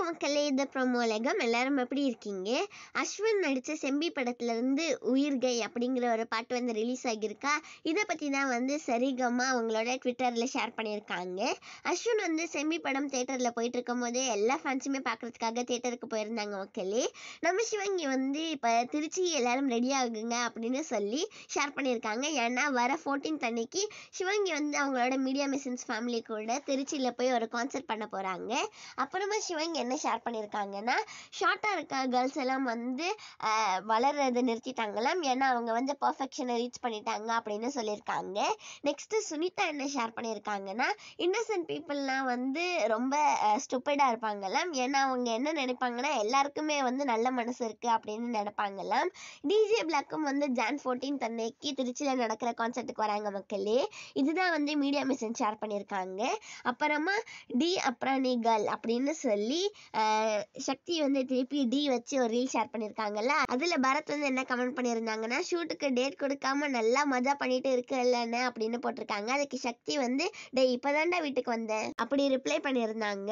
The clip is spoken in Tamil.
வணக்க மக்களே இந்த உலகம் எல்லாரும் எப்படி இருக்கீங்க அஸ்வின் நடித்த செம்பி படத்துல இருந்து உயிர்கை அப்படிங்கிற ஒரு பாட்டு வந்து ரிலீஸ் ஆகியிருக்கா இதை பற்றி தான் வந்து சரிகமா அவங்களோட ட்விட்டரில் ஷேர் பண்ணியிருக்காங்க அஸ்வின் வந்து செம்பி படம் தேட்டரில் போயிட்டு இருக்கும்போது எல்லா ஃபேன்ஸுமே பார்க்குறதுக்காக தேட்டருக்கு போயிருந்தாங்க மக்களே நம்ம சிவங்கி வந்து இப்போ திருச்சி எல்லாரும் ரெடி ஆகுங்க அப்படின்னு சொல்லி ஷேர் பண்ணியிருக்காங்க ஏன்னா வர ஃபோர்டீன் அன்னைக்கு சிவங்கி வந்து அவங்களோட மீடியா மிஷன்ஸ் ஃபேமிலி கூட திருச்சியில் போய் ஒரு கான்சர்ட் பண்ண போகிறாங்க அப்புறமா சிவங்கி என்ன ஷேர் பண்ணியிருக்காங்கன்னா ஷார்ட்டாக இருக்க கேர்ள்ஸ் எல்லாம் வந்து வளர்றதை நிறுத்திட்டாங்களாம் ஏன்னா அவங்க வந்து பர்ஃபெக்ஷனை ரீச் பண்ணிட்டாங்க அப்படின்னு சொல்லியிருக்காங்க நெக்ஸ்ட்டு சுனிதா என்ன ஷேர் பண்ணியிருக்காங்கன்னா இன்னசென்ட் பீப்புளெலாம் வந்து ரொம்ப ஸ்டூப்பர்டாக இருப்பாங்களாம் ஏன்னா அவங்க என்ன நினைப்பாங்கன்னா எல்லாருக்குமே வந்து நல்ல மனசு இருக்குது அப்படின்னு நினைப்பாங்களாம் டிஜே பிளாக்கும் வந்து ஜான் ஃபோர்டீன் தன்னைக்கு திருச்சியில் நடக்கிற கான்சர்ட்டுக்கு வராங்க மக்களே இதுதான் வந்து மீடியா மிஷன் ஷேர் பண்ணியிருக்காங்க அப்புறமா டி அப்ரானி கேர்ள் அப்படின்னு சொல்லி சக்தி வந்து திருப்பி டி வச்சு ஒரு ரீல் ஷேர் பண்ணியிருக்காங்கல்ல அதில் பரத் வந்து என்ன கமெண்ட் பண்ணியிருந்தாங்கன்னா ஷூட்டுக்கு டேட் கொடுக்காம நல்லா மஜா பண்ணிட்டு இல்லைன்னு அப்படின்னு போட்டிருக்காங்க அதுக்கு சக்தி வந்து டே இப்போதாண்டா வீட்டுக்கு வந்தேன் அப்படி ரிப்ளை பண்ணியிருந்தாங்க